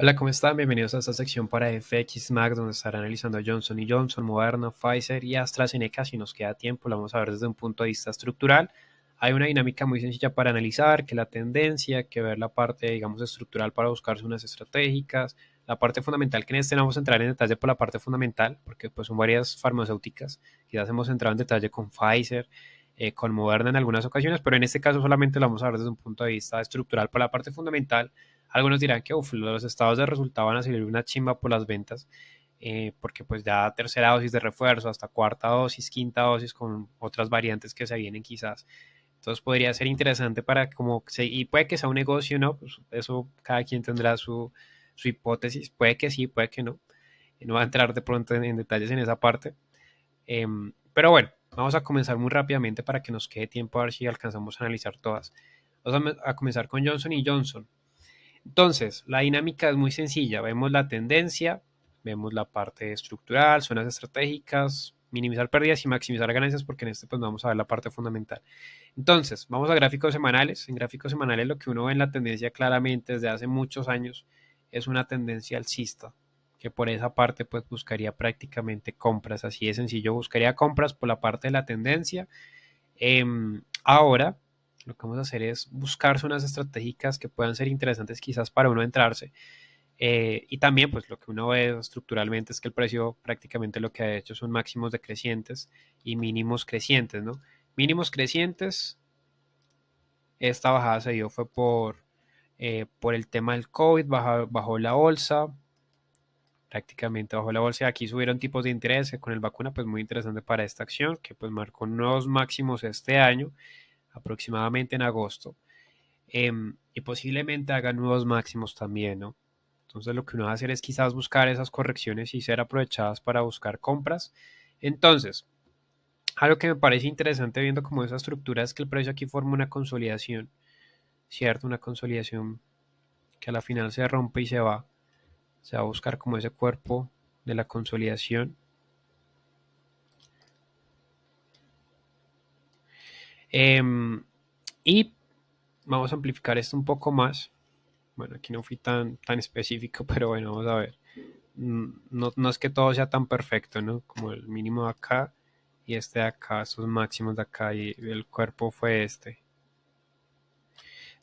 Hola, ¿cómo están? Bienvenidos a esta sección para FX donde estarán analizando Johnson y Johnson, Moderna, Pfizer y AstraZeneca. Si nos queda tiempo, lo vamos a ver desde un punto de vista estructural. Hay una dinámica muy sencilla para analizar, que la tendencia, que ver la parte, digamos, estructural para buscarse unas estratégicas, la parte fundamental, que en este no vamos a entrar en detalle por la parte fundamental, porque pues son varias farmacéuticas, quizás hemos entrado en detalle con Pfizer, eh, con Moderna en algunas ocasiones, pero en este caso solamente lo vamos a ver desde un punto de vista estructural para la parte fundamental, algunos dirán que los estados de resultado van a salir una chimba por las ventas, eh, porque pues ya tercera dosis de refuerzo, hasta cuarta dosis, quinta dosis con otras variantes que se vienen quizás. Entonces podría ser interesante para como, y puede que sea un negocio, ¿no? Pues eso cada quien tendrá su, hipótesis, puede que sí, puede que no. Eh, no va a entrar de pronto en, detalles en esa parte. Em, pero bueno, vamos a comenzar muy rápidamente para que nos quede tiempo a ver si alcanzamos a analizar todas. Vamos a comenzar con Johnson y Johnson. Entonces, la dinámica es muy sencilla. Vemos la tendencia, vemos la parte estructural, zonas estratégicas, minimizar pérdidas y maximizar ganancias, porque en este pues vamos a ver la parte fundamental. Entonces, vamos a gráficos semanales. En gráficos semanales lo que uno ve en la tendencia claramente desde hace muchos años es una tendencia alcista, que por esa parte pues buscaría prácticamente compras. Así de sencillo, buscaría compras por la parte de la tendencia. Em, ahora, lo que vamos a hacer es buscar unas estrategias que puedan ser interesantes quizás para uno entrarse. Eh, y también, pues lo que uno ve estructuralmente es que el precio prácticamente lo que ha hecho son máximos decrecientes y mínimos crecientes, ¿no? Mínimos crecientes, esta bajada se dio fue por, eh, por el tema del COVID, bajó, bajó la bolsa, prácticamente bajó la bolsa. Aquí subieron tipos de interés con el vacuna, pues muy interesante para esta acción, que pues marcó nuevos máximos este año aproximadamente en agosto. Em, y posiblemente haga nuevos máximos también, ¿no? Entonces lo que uno va a hacer es quizás buscar esas correcciones y ser aprovechadas para buscar compras. Entonces, algo que me parece interesante viendo como esa estructura es que el precio aquí forma una consolidación, ¿cierto? Una consolidación que a la final se rompe y se va. Se va a buscar como ese cuerpo de la consolidación Em, y vamos a amplificar esto un poco más. Bueno, aquí no fui tan, tan específico, pero bueno, vamos a ver. Mm, no, es que todo sea tan perfecto, ¿no? Como el mínimo de acá y este de acá, sus máximos de acá y el cuerpo fue este.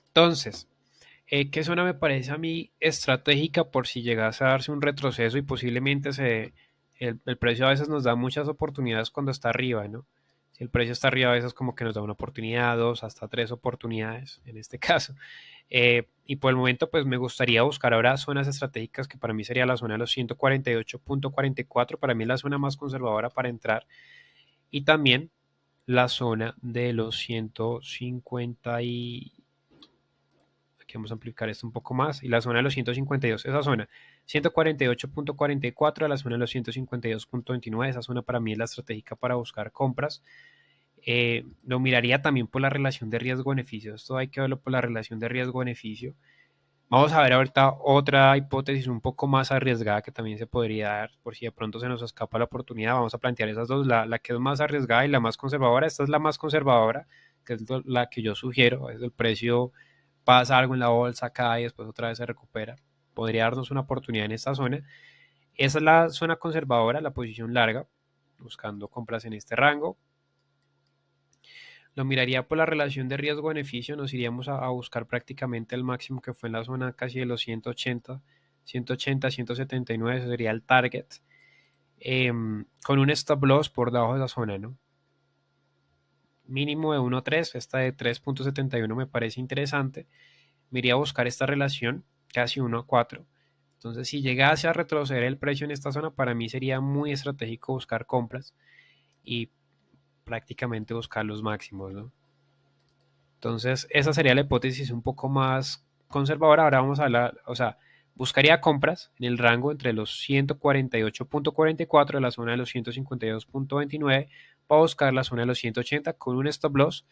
Entonces, eh, ¿qué zona me parece a mí estratégica por si llegase a darse un retroceso y posiblemente se, el, precio a veces nos da muchas oportunidades cuando está arriba, ¿no? Si el precio está arriba, a veces como que nos da una oportunidad, dos, hasta tres oportunidades en este caso. Eh, y por el momento, pues me gustaría buscar ahora zonas estratégicas que para mí sería la zona de los 148.44, para mí es la zona más conservadora para entrar. Y también la zona de los 150 y... Aquí vamos a amplificar esto un poco más. Y la zona de los 152, esa zona. 148.44 a la zona de los 152.29. Esa zona para mí es la estratégica para buscar compras. Eh, lo miraría también por la relación de riesgo-beneficio. Esto hay que verlo por la relación de riesgo-beneficio. Vamos a ver ahorita otra hipótesis un poco más arriesgada que también se podría dar por si de pronto se nos escapa la oportunidad. Vamos a plantear esas dos, la, la que es más arriesgada y la más conservadora. Esta es la más conservadora, que es la que yo sugiero. Es el precio pasa algo en la bolsa, cae y después otra vez se recupera podría darnos una oportunidad en esta zona. Esa es la zona conservadora, la posición larga, buscando compras en este rango. Lo miraría por la relación de riesgo-beneficio, nos iríamos a, buscar prácticamente el máximo que fue en la zona casi de los 180, 180, 179, ese sería el target, em, con un stop loss por debajo de la zona, ¿no? Mínimo de 1.3, esta de 3.71 me parece interesante. Me iría a buscar esta relación casi a 1 4, Entonces, si llegase a retroceder el precio en esta zona, para mí sería muy estratégico buscar compras y prácticamente buscar los máximos, Entonces, esa sería la hipótesis un poco más conservadora. Ahora vamos a hablar, o sea, buscaría compras en el rango entre los 148.44 de la zona de los 152.29 para buscar la zona de los 180 con un stop loss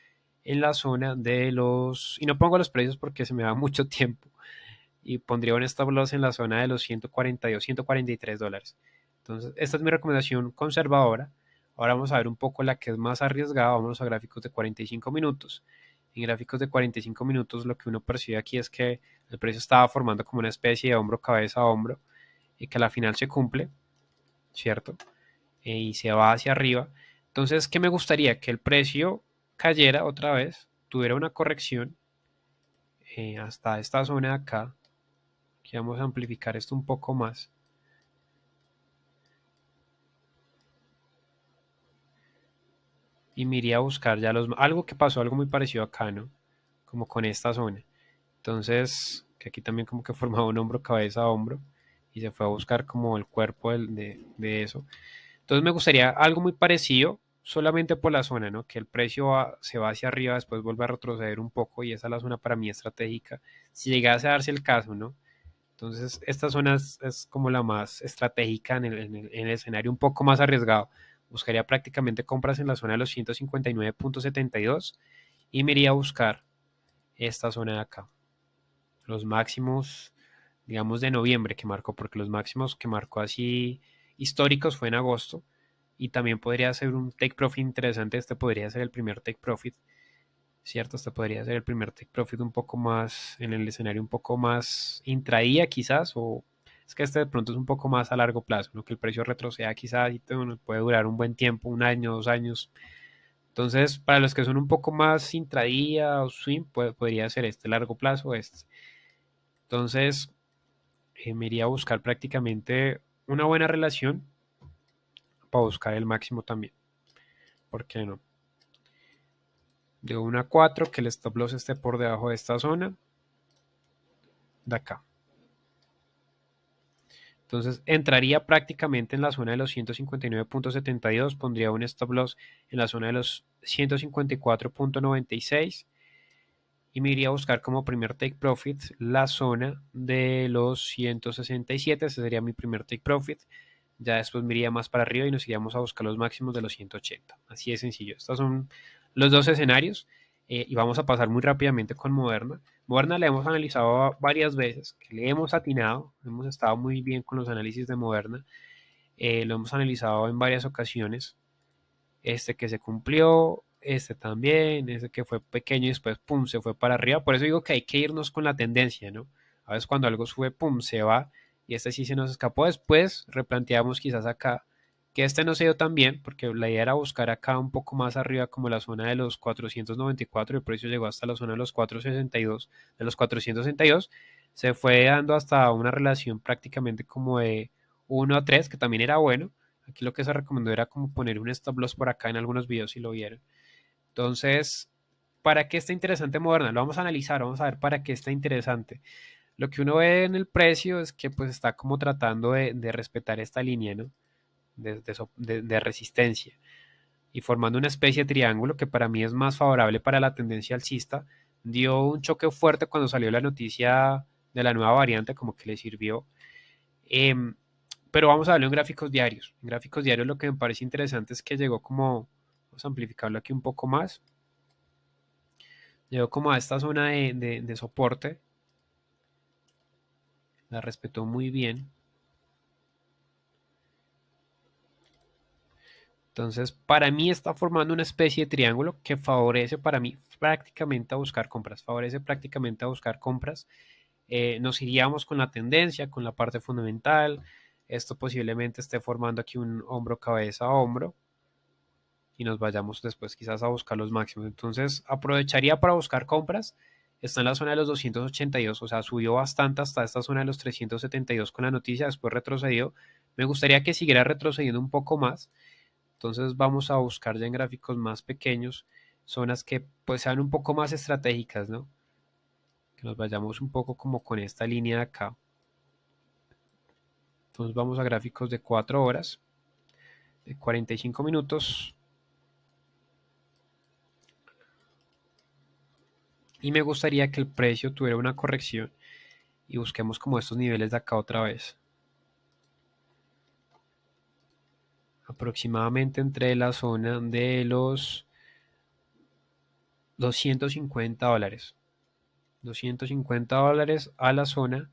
en la zona de los... Y no pongo los precios porque se me da mucho tiempo y pondría un stop en la zona de los 142, 143 dólares. Entonces, esta es mi recomendación conservadora. Ahora vamos a ver un poco la que es más arriesgada. Vamos a gráficos de 45 minutos. En gráficos de 45 minutos lo que uno percibe aquí es que el precio estaba formando como una especie de hombro, cabeza hombro y que a la final se cumple, ¿cierto? Eh, y se va hacia arriba. Entonces, ¿qué me gustaría? Que el precio cayera otra vez, tuviera una corrección eh, hasta esta zona de acá, Aquí vamos a amplificar esto un poco más. Y me iría a buscar ya los... Algo que pasó, algo muy parecido acá, ¿no? Como con esta zona. Entonces, que aquí también como que formaba un hombro, cabeza, hombro. Y se fue a buscar como el cuerpo de, de eso. Entonces me gustaría algo muy parecido, solamente por la zona, ¿no? Que el precio se va hacia arriba, después vuelve a retroceder un poco y esa es la zona para mí estratégica. Si llegase a darse el caso, ¿no? Entonces, esta zona es, como la más estratégica en el, en el, escenario un poco más arriesgado. Buscaría prácticamente compras en la zona de los 159.72 y me iría a buscar esta zona de acá. Los máximos, digamos, de noviembre que marcó, porque los máximos que marcó así históricos fue en agosto. Y también podría ser un take profit interesante. Este podría ser el primer take profit ¿cierto? Hasta podría ser el primer take profit un poco más, en el escenario un poco más intradía quizás, o es que este de pronto es un poco más a largo plazo, lo que el precio retroceda quizás y puede durar un buen tiempo, un año, dos años. Entonces, para los que son un poco más intradía o swing, podría ser este largo plazo, este. Entonces, eh, me iría a buscar prácticamente una buena relación para buscar el máximo también. ¿Por qué no? de 1 a 4, que el stop loss esté por debajo de esta zona, de acá. Entonces entraría prácticamente en la zona de los 159.72, pondría un stop loss en la zona de los 154.96 y me iría a buscar como primer take profit la zona de los 167, ese sería mi primer take profit. Ya después me iría más para arriba y nos iríamos a buscar los máximos de los 180. Así de sencillo. Estas son los dos escenarios eh, y vamos a pasar muy rápidamente con Moderna. Moderna la hemos analizado varias veces, que le hemos atinado, hemos estado muy bien con los análisis de Moderna, eh, lo hemos analizado en varias ocasiones, este que se cumplió, este también, este que fue pequeño y después, pum, se fue para arriba, por eso digo que hay que irnos con la tendencia, ¿no? A veces cuando algo sube, pum, se va y este sí se nos escapó, después replanteamos quizás acá que este no se dio tan bien, porque la idea era buscar acá un poco más arriba como la zona de los 494 y el precio llegó hasta la zona de los 462, de los 462, se fue dando hasta una relación prácticamente como de 1 a 3, que también era bueno. Aquí lo que se recomendó era como poner un stop loss por acá en algunos videos si lo vieron. Entonces, ¿para qué está interesante Moderna? Lo vamos a analizar, vamos a ver para qué está interesante. Lo que uno ve en el precio es que pues está como tratando de respetar esta línea, ¿no? de, resistencia, y formando una especie de triángulo que para mí es más favorable para la tendencia alcista, dio un choque fuerte cuando salió la noticia de la nueva variante, como que le sirvió. Em, pero vamos a verlo en gráficos diarios. En gráficos diarios lo que me parece interesante es que llegó como, vamos a amplificarlo aquí un poco más, llegó como a esta zona de, de soporte, la respetó muy bien. Entonces, para mí está formando una especie de triángulo que favorece para mí prácticamente a buscar compras, favorece prácticamente a buscar compras. Eh, nos iríamos con la tendencia, con la parte fundamental. Esto posiblemente esté formando aquí un hombro, cabeza, hombro. Y nos vayamos después quizás a buscar los máximos. Entonces, aprovecharía para buscar compras está en la zona de los 282, o sea, subió bastante hasta esta zona de los 372 con la noticia, después retrocedió. Me gustaría que siguiera retrocediendo un poco más. Entonces vamos a buscar ya en gráficos más pequeños zonas que pues sean un poco más estratégicas, ¿no? Que nos vayamos un poco como con esta línea de acá. Entonces vamos a gráficos de 4 horas, de 45 minutos. Y me gustaría que el precio tuviera una corrección y busquemos como estos niveles de acá otra vez. aproximadamente entre la zona de los 250 dólares. 250 dólares a la zona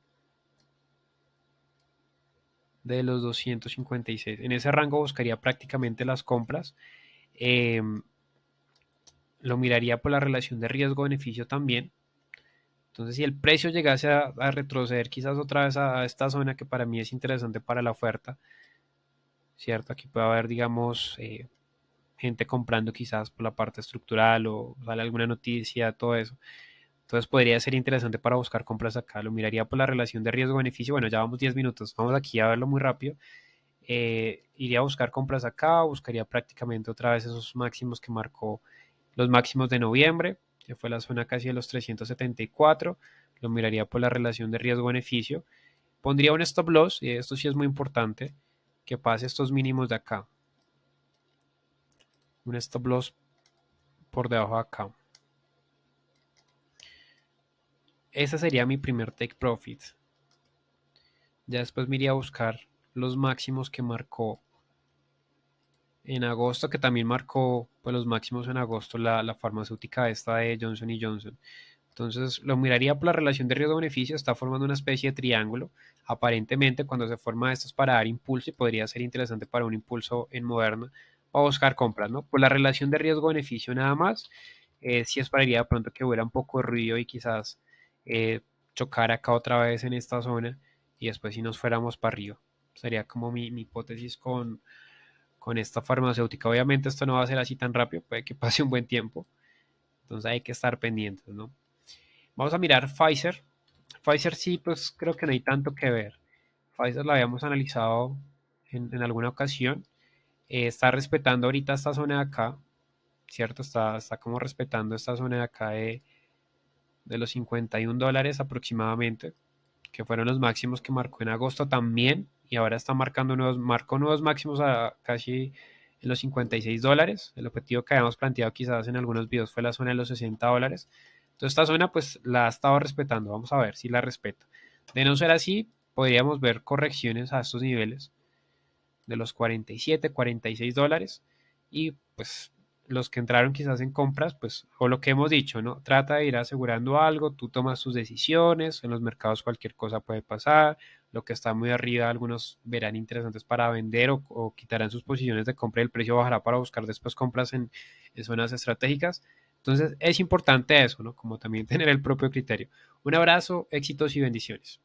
de los 256. En ese rango buscaría prácticamente las compras. Em, lo miraría por la relación de riesgo-beneficio también. Entonces, si el precio llegase a, retroceder quizás otra vez a, esta zona que para mí es interesante para la oferta, Aquí puede haber, digamos, eh, gente comprando quizás por la parte estructural o sale alguna noticia, todo eso. Entonces podría ser interesante para buscar compras acá. Lo miraría por la relación de riesgo-beneficio. Bueno, ya vamos 10 minutos. Vamos aquí a verlo muy rápido. Eh, iría a buscar compras acá, buscaría prácticamente otra vez esos máximos que marcó los máximos de noviembre, que fue la zona casi de los 374. Lo miraría por la relación de riesgo-beneficio. Pondría un stop loss, y esto sí es muy importante que pase estos mínimos de acá. Un stop loss por debajo de acá. Ese sería mi primer take profit. Ya después me iría a buscar los máximos que marcó en agosto, que también marcó pues, los máximos en agosto la, la farmacéutica esta de Johnson Johnson. Entonces, lo miraría por la relación de riesgo-beneficio, está formando una especie de triángulo. Aparentemente, cuando se forma esto es para dar impulso y podría ser interesante para un impulso en Moderna o buscar compras, ¿no? Por la relación de riesgo-beneficio nada más, eh, para esperaría de pronto que hubiera un poco de ruido y quizás eh, chocar acá otra vez en esta zona y después si nos fuéramos para arriba. Sería como mi, hipótesis con, con esta farmacéutica. Obviamente esto no va a ser así tan rápido, puede que pase un buen tiempo. Entonces hay que estar pendientes, ¿no? Vamos a mirar Pfizer. Pfizer sí, pues creo que no hay tanto que ver. Pfizer la habíamos analizado en, alguna ocasión. Eh, está respetando ahorita esta zona de acá, ¿cierto? Está, está como respetando esta zona de acá de, de los 51 dólares aproximadamente, que fueron los máximos que marcó en agosto también, y ahora está marcando nuevos, nuevos máximos a casi los 56 dólares. El objetivo que habíamos planteado quizás en algunos videos fue la zona de los 60 dólares. Entonces esta zona pues la ha estado respetando, vamos a ver si la respeta. De no ser así, podríamos ver correcciones a estos niveles de los 47, 46 dólares y pues los que entraron quizás en compras, pues, o lo que hemos dicho, ¿no? Trata de ir asegurando algo, tú tomas tus decisiones, en los mercados cualquier cosa puede pasar, lo que está muy arriba algunos verán interesantes para vender o, quitarán sus posiciones de compra y el precio bajará para buscar después compras en zonas estratégicas. Entonces es importante eso, ¿no? Como también tener el propio criterio. Un abrazo, éxitos y bendiciones.